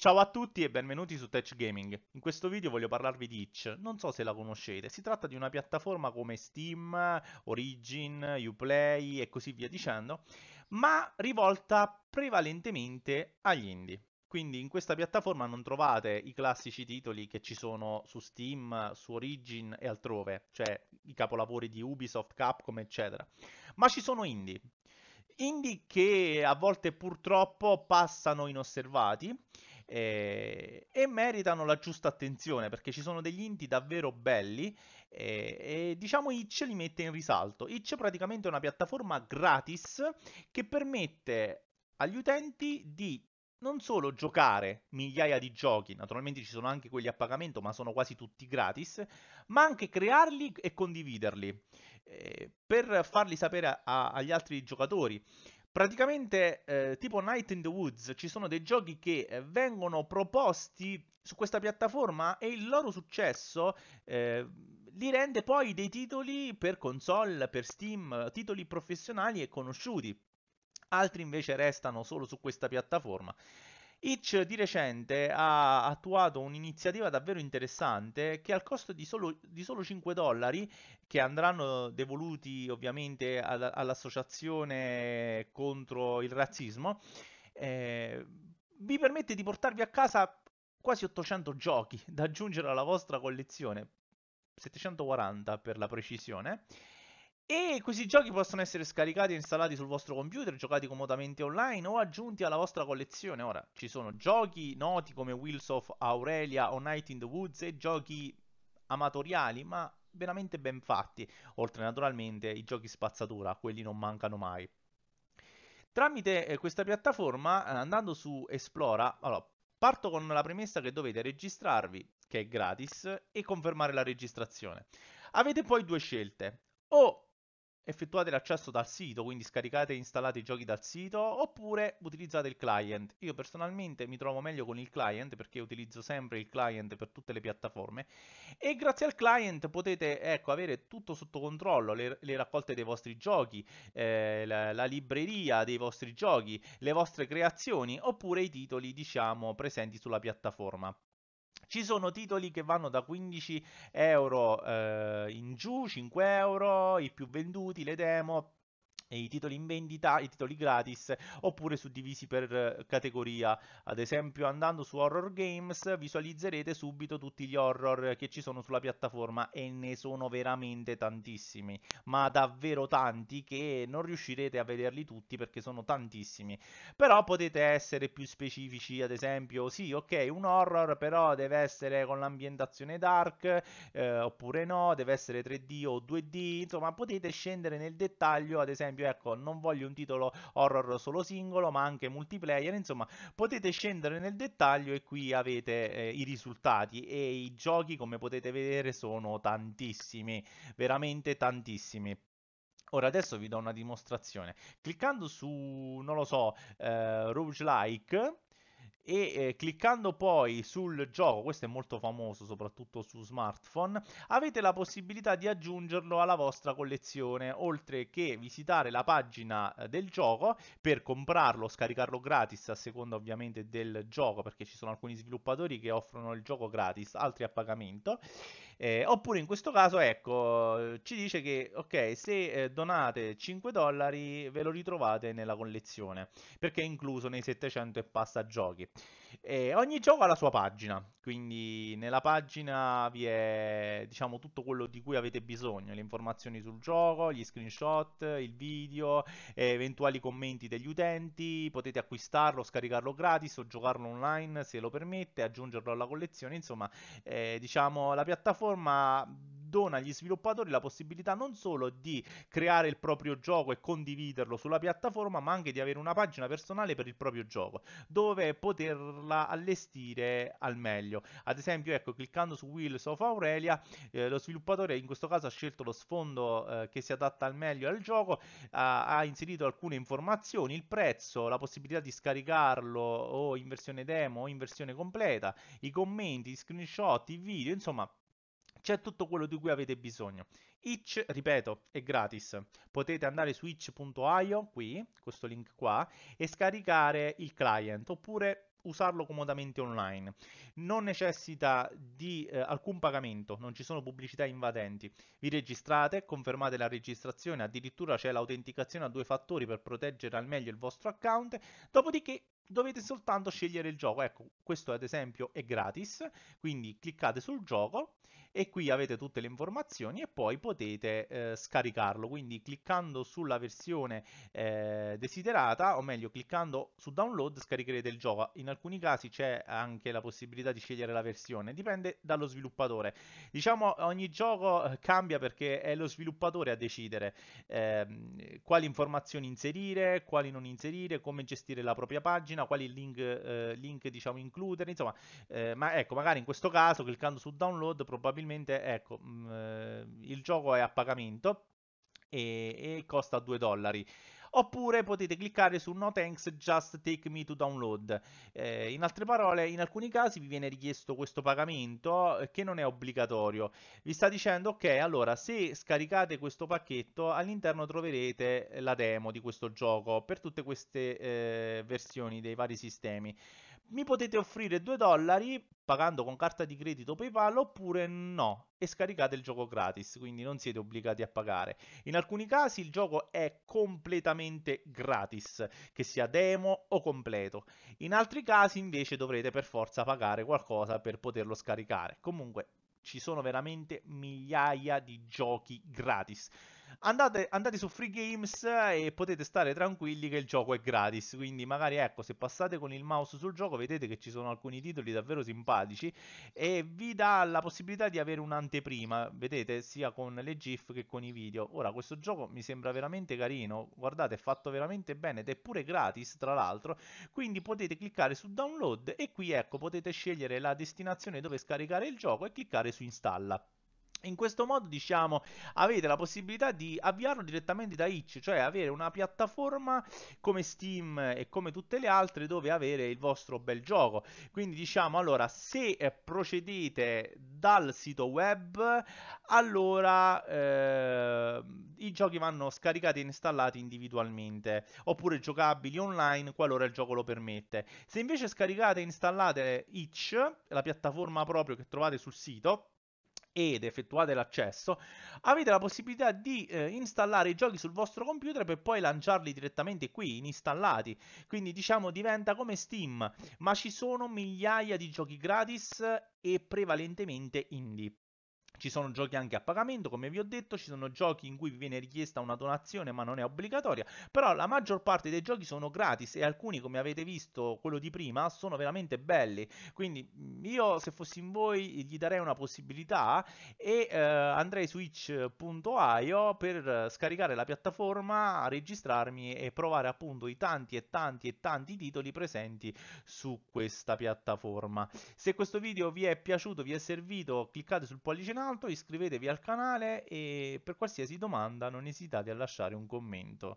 Ciao a tutti e benvenuti su Tech Gaming. In questo video voglio parlarvi di Itch, non so se la conoscete, si tratta di una piattaforma come Steam, Origin, Uplay e così via dicendo, ma rivolta prevalentemente agli indie. Quindi in questa piattaforma non trovate i classici titoli che ci sono su Steam, su Origin e altrove, cioè i capolavori di Ubisoft, Capcom, eccetera. Ma ci sono indie. Indie che a volte purtroppo passano inosservati, eh, e meritano la giusta attenzione perché ci sono degli indie davvero belli eh, e diciamo Itch li mette in risalto. Itch praticamente è una piattaforma gratis che permette agli utenti di non solo giocare migliaia di giochi, naturalmente ci sono anche quelli a pagamento, ma sono quasi tutti gratis, ma anche crearli e condividerli eh, per farli sapere a, a, agli altri giocatori. Praticamente, eh, tipo Night in the Woods, ci sono dei giochi che eh, vengono proposti su questa piattaforma e il loro successo eh, li rende poi dei titoli per console, per Steam, titoli professionali e conosciuti. Altri invece restano solo su questa piattaforma. Hitch di recente ha attuato un'iniziativa davvero interessante che al costo di solo, di solo 5 dollari, che andranno devoluti ovviamente all'associazione contro il razzismo, eh, vi permette di portarvi a casa quasi 800 giochi da aggiungere alla vostra collezione, 740 per la precisione. E questi giochi possono essere scaricati e installati sul vostro computer, giocati comodamente online o aggiunti alla vostra collezione. Ora, ci sono giochi noti come Wheels of Aurelia o Night in the Woods e giochi amatoriali, ma veramente ben fatti, oltre naturalmente i giochi spazzatura, quelli non mancano mai. Tramite eh, questa piattaforma, eh, andando su Esplora, allora, parto con la premessa che dovete registrarvi, che è gratis, e confermare la registrazione. Avete poi due scelte. O effettuate l'accesso dal sito, quindi scaricate e installate i giochi dal sito, oppure utilizzate il client. Io personalmente mi trovo meglio con il client perché utilizzo sempre il client per tutte le piattaforme e grazie al client potete ecco, avere tutto sotto controllo, le, le raccolte dei vostri giochi, eh, la, la, libreria dei vostri giochi, le vostre creazioni oppure i titoli diciamo presenti sulla piattaforma. Ci sono titoli che vanno da 15 euro eh, in giù, 5 euro, i più venduti, le demo, e i titoli in vendita, i titoli gratis, oppure suddivisi per eh, categoria. Ad esempio, andando su Horror Games, visualizzerete subito tutti gli horror che ci sono sulla piattaforma e ne sono veramente tantissimi, ma davvero tanti che non riuscirete a vederli tutti perché sono tantissimi. Però potete essere più specifici, ad esempio, sì, ok, un horror però deve essere con l'ambientazione dark, eh, oppure no, deve essere 3D o 2D, insomma, potete scendere nel dettaglio, ad esempio esempio ecco non voglio un titolo horror solo singolo ma anche multiplayer insomma potete scendere nel dettaglio e qui avete eh, i risultati e i giochi come potete vedere sono tantissimi veramente tantissimi Ora adesso vi do una dimostrazione. Cliccando su, non lo so, eh, Rouge Like, e eh, cliccando poi sul gioco, questo è molto famoso soprattutto su smartphone, avete la possibilità di aggiungerlo alla vostra collezione, oltre che visitare la pagina eh, del gioco per comprarlo, scaricarlo gratis a seconda ovviamente del gioco, perché ci sono alcuni sviluppatori che offrono il gioco gratis, altri a pagamento. Eh, oppure in questo caso, ecco, ci dice che, ok, se eh, donate 5 dollari ve lo ritrovate nella collezione, perché è incluso nei 700 e passa giochi. Eh, ogni gioco ha la sua pagina, quindi nella pagina vi è diciamo tutto quello di cui avete bisogno, le informazioni sul gioco, gli screenshot, il video, eh, eventuali commenti degli utenti, potete acquistarlo, scaricarlo gratis o giocarlo online se lo permette, aggiungerlo alla collezione, insomma eh, diciamo la piattaforma piattaforma dona agli sviluppatori la possibilità non solo di creare il proprio gioco e condividerlo sulla piattaforma, ma anche di avere una pagina personale per il proprio gioco, dove poterla allestire al meglio. Ad esempio, ecco, cliccando su Wheels of Aurelia, eh, lo sviluppatore in questo caso ha scelto lo sfondo eh, che si adatta al meglio al gioco, ha, ha inserito alcune informazioni, il prezzo, la possibilità di scaricarlo o in versione demo o in versione completa, i commenti, i screenshot, i video, insomma c'è tutto quello di cui avete bisogno. Itch, ripeto, è gratis. Potete andare su itch.io, qui, questo link qua, e scaricare il client, oppure usarlo comodamente online. Non necessita di eh, alcun pagamento, non ci sono pubblicità invadenti. Vi registrate, confermate la registrazione, addirittura c'è l'autenticazione a due fattori per proteggere al meglio il vostro account, dopodiché dovete soltanto scegliere il gioco. Ecco, questo ad esempio è gratis, quindi cliccate sul gioco e qui avete tutte le informazioni e poi potete eh, scaricarlo. Quindi cliccando sulla versione eh, desiderata, o meglio cliccando su download, scaricherete il gioco. In alcuni casi c'è anche la possibilità di scegliere la versione, dipende dallo sviluppatore. Diciamo ogni gioco eh, cambia perché è lo sviluppatore a decidere eh, quali informazioni inserire, quali non inserire, come gestire la propria pagina pagina, quali link, eh, link diciamo, includere, insomma, eh, ma ecco, magari in questo caso cliccando su download probabilmente ecco, mh, mm, eh, il gioco è a pagamento e, e costa 2 dollari oppure potete cliccare su No thanks, just take me to download. Eh, in altre parole, in alcuni casi vi viene richiesto questo pagamento eh, che non è obbligatorio. Vi sta dicendo ok, allora se scaricate questo pacchetto all'interno troverete eh, la demo di questo gioco per tutte queste eh, versioni dei vari sistemi mi potete offrire 2 dollari pagando con carta di credito PayPal oppure no e scaricate il gioco gratis, quindi non siete obbligati a pagare. In alcuni casi il gioco è completamente gratis, che sia demo o completo. In altri casi invece dovrete per forza pagare qualcosa per poterlo scaricare. Comunque ci sono veramente migliaia di giochi gratis. Andate, andate, su Free Games e potete stare tranquilli che il gioco è gratis. Quindi, magari ecco, se passate con il mouse sul gioco, vedete che ci sono alcuni titoli davvero simpatici e vi dà la possibilità di avere un'anteprima, vedete, sia con le GIF che con i video. Ora, questo gioco mi sembra veramente carino. Guardate, è fatto veramente bene ed è pure gratis, tra l'altro. Quindi potete cliccare su download e qui ecco potete scegliere la destinazione dove scaricare il gioco e cliccare su installa. In questo modo, diciamo, avete la possibilità di avviarlo direttamente da Itch, cioè avere una piattaforma come Steam e come tutte le altre dove avere il vostro bel gioco. Quindi, diciamo, allora, se eh, procedete dal sito web, allora eh, i giochi vanno scaricati e installati individualmente, oppure giocabili online qualora il gioco lo permette. Se invece scaricate e installate Itch, la piattaforma proprio che trovate sul sito, ed effettuate l'accesso, avete la possibilità di eh, installare i giochi sul vostro computer per poi lanciarli direttamente qui, installati. Quindi diciamo diventa come Steam, ma ci sono migliaia di giochi gratis e prevalentemente indie. Ci sono giochi anche a pagamento, come vi ho detto, ci sono giochi in cui vi viene richiesta una donazione ma non è obbligatoria, però la maggior parte dei giochi sono gratis e alcuni, come avete visto quello di prima, sono veramente belli. Quindi mm, io se fossi in voi gli darei una possibilità e eh, andrei su itch.io per scaricare la piattaforma, registrarmi e provare appunto i tanti e tanti e tanti titoli presenti su questa piattaforma. Se questo video vi è piaciuto, vi è servito, cliccate sul pollice in alto altro, iscrivetevi al canale e per qualsiasi domanda non esitate a lasciare un commento.